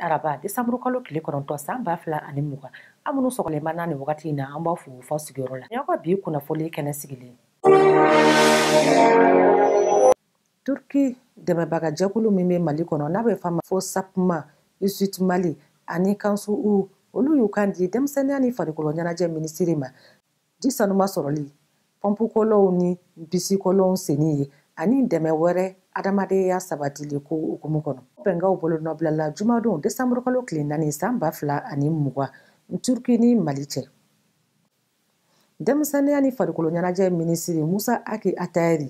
araba desanburu kalo tile kɔnɔntɔn san b'a fila ani mugan an minnu sɔgɔlen b'an na nin wagati in na an b'a fo fɔ sigiyɔrɔ la ɲɔgɔn ka bi kunnafoli kɛnɛ sigilen turki dɛmɛbaga jɛkulu min bɛ mali kɔnɔ n'a bɛ fama fo sapma isut mali ani kansu u olu y'u kan di denmisɛnninya ni farikolo ɲɛnajɛ minisiri ma ji sanuma sɔrɔli pɔnpukɔlɔw ni bisikɔlɔw senni ye ani dɛmɛ wɛrɛ adamadenya sabatili ko hukumu kɔnɔ bɛnkaw bolo nɔbilala jumadon desanburukalo tile naani saan b fila ani muga turki ni mali cɛ denmisɛnninya ni farikolo ɲɛnajɛ minisiri musa aki atayeri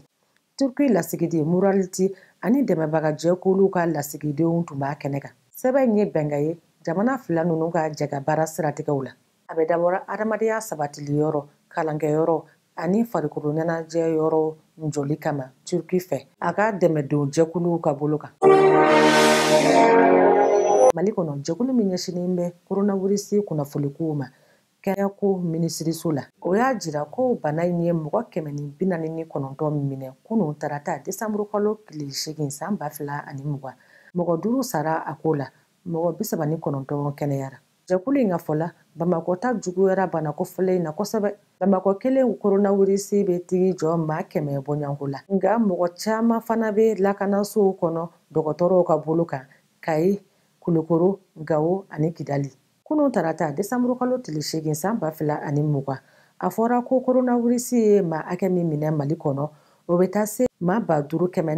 turki lasigiden muraliti ani dɛmɛbaga jɛkuluw ka lasigidenw tun b'a kɛnɛ kan sɛbɛn ye bɛnga ye jamana fila nunu ka baara siratigɛw la a bɛ dabɔra adamadenya sabatili yɔrɔ kalankɛyɔrɔ ani farikolo ɲɛnajɛ yɔrɔ njoli kama turki fɛ a ka dɛmɛdon jɛkuluw ka bolo kan mali kɔnɔ jɛkulu min ɲɛsinin bɛ koronawirisi kunnafonikow ma kɛnɛyako minisiriso la o y'a jira ko bana in ye mɔgɔ kɛmɛ ni bi ni kɔnɔntɔn minɛ kunu tarata desanburukalo tile segin san ba fila ani mugan mɔgɔ duru sara a ko la mɔgɔ bisaba ni kɔnɔntɔn kɛnɛyara Jɛkulu in ka fɔ Bamakɔ ta juguyara banako fɔlɔ in na kosɛbɛ Bamakɔ kelen koronavirus be tigi jɔ ma kɛmɛ bɔɲɔgɔnko la nka mɔgɔ caaman fana be lakanasow kɔnɔ dɔgɔtɔrɔw ka bolo kan Kayi, Kulukoro, Gawo ani Kidali kunu tarata desanburu kalo tile 8 san 2020 a fɔra ko coronavirus ye ma hakɛ min minɛ Mali kɔnɔ o be ta se ma ba duru maa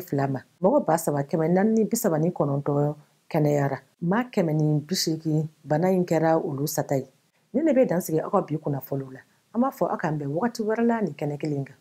fila ma mɔgɔ 3,439 kɛnɛyara m'a kɛmɛ ni bi bana in kɛra olu sata ye ne ne bɛ dansigi aw ka bi kunnafoniw la an b'a fɔ aw k'an bɛ wagati wɛrɛla la nin kɛnɛ kelen kan